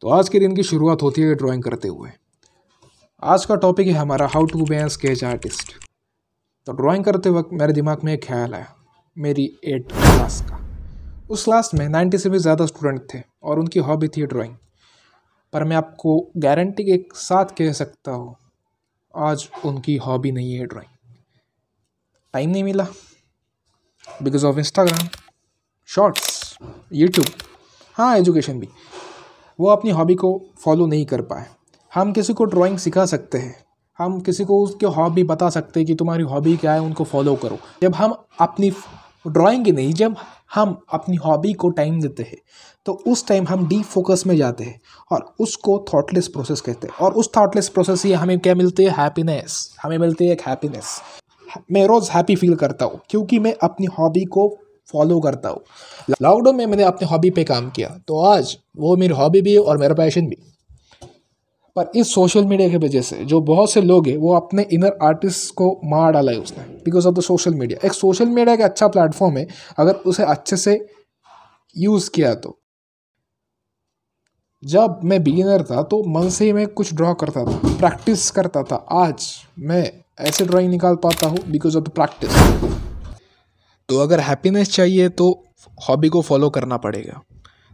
तो आज के दिन की शुरुआत होती है ड्राइंग करते हुए आज का टॉपिक है हमारा how to be an sketch artist तो ड्राइंग करते वक्त मेरे दिमाग में एक ख्याल आया मेरी एट क्लास का उस क्लास में नाइन्टी से भी ज़्यादा स्टूडेंट थे और उनकी हॉबी थी ड्राइंग पर मैं आपको गारंटी के साथ कह सकता हूँ आज उनकी हॉबी नहीं है ड्राइंग टाइम नहीं मिला because of Instagram shorts YouTube हाँ एजुकेशन भी वो अपनी हॉबी को फॉलो नहीं कर पाए हम किसी को ड्राइंग सिखा सकते हैं हम किसी को उसके हॉबी बता सकते हैं कि तुम्हारी हॉबी क्या है उनको फॉलो करो जब हम अपनी ड्राइंग ही नहीं जब हम अपनी हॉबी को टाइम देते हैं तो उस टाइम हम डीप फोकस में जाते हैं और उसको थॉटलेस प्रोसेस कहते हैं और उस थॉटलेस प्रोसेस से हमें क्या मिलती है हैप्पीनेस हमें मिलती है एक हैप्पीनेस मैं रोज़ हैप्पी फील करता हूँ क्योंकि मैं अपनी हॉबी को फॉलो करता हूँ लॉकडाउन में मैंने अपने हॉबी पे काम किया तो आज वो मेरी हॉबी भी है और मेरा पैशन भी पर इस सोशल मीडिया की वजह से जो बहुत से लोग हैं वो अपने इनर आर्टिस्ट को मार डाला है उसने because of the social media एक सोशल मीडिया का अच्छा प्लेटफॉर्म है अगर उसे अच्छे से यूज़ किया तो जब मैं बिगिनर था तो मन से ही मैं कुछ ड्रॉ करता था प्रैक्टिस करता था आज मैं ऐसे ड्राइंग निकाल पाता हूँ बिकॉज ऑफ द प्रैक्टिस तो अगर हैप्पीनेस चाहिए तो हॉबी को फॉलो करना पड़ेगा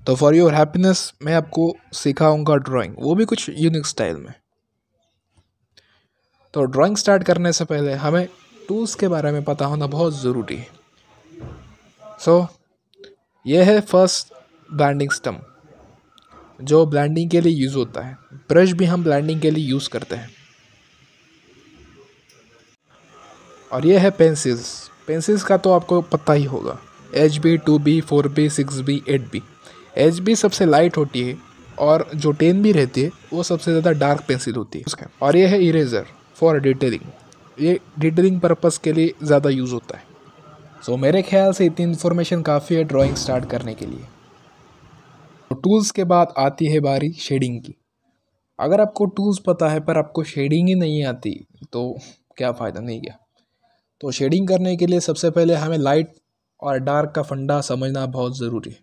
तो फॉर योर हैप्पीनेस मैं आपको सिखाऊंगा ड्राइंग वो भी कुछ यूनिक स्टाइल में तो ड्राइंग स्टार्ट करने से पहले हमें टूल्स के बारे में पता होना बहुत ज़रूरी है सो so, यह है फर्स्ट ब्लैंडिंग स्टम जो ब्लैंडिंग के लिए यूज़ होता है ब्रश भी हम ब्लैंडिंग के लिए यूज़ करते हैं और यह है पेंसिल्स पेंसिल्स का तो आपको पता ही होगा H B two B four B six B eight B H B सबसे लाइट होती है और जो टेन बी रहती है वो सबसे ज़्यादा डार्क पेंसिल होती है उसका और ये है इरेजर फॉर डिटेलिंग ये डिटेलिंग पर्पज़ के लिए ज़्यादा यूज़ होता है सो so, मेरे ख्याल से इतनी इन्फॉर्मेशन काफ़ी है ड्राइंग स्टार्ट करने के लिए तो टूल्स के बाद आती है बारी शेडिंग की अगर आपको टूल्स पता है पर आपको शेडिंग ही नहीं आती तो क्या फ़ायदा नहीं गया तो शेडिंग करने के लिए सबसे पहले हमें लाइट और डार्क का फंडा समझना बहुत ज़रूरी है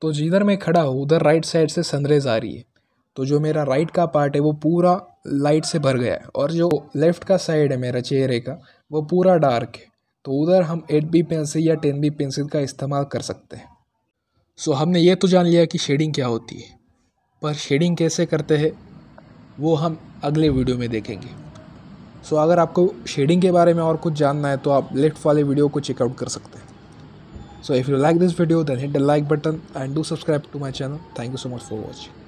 तो जिधर मैं खड़ा हूँ उधर राइट साइड से सनरेज आ रही है तो जो मेरा राइट का पार्ट है वो पूरा लाइट से भर गया है और जो लेफ़्ट का साइड है मेरा चेहरे का वो पूरा डार्क है तो उधर हम एट बी पेंसिल या टेन बी पेंसिल का इस्तेमाल कर सकते हैं सो हमने ये तो जान लिया कि शेडिंग क्या होती है पर शेडिंग कैसे करते हैं वो हम अगले वीडियो में देखेंगे सो अगर आपको शेडिंग के बारे में और कुछ जानना है तो आप लेफ्ट वाले वीडियो को चेकआउट कर सकते हैं so if you like this video then hit the like button and do subscribe to my channel thank you so much for watching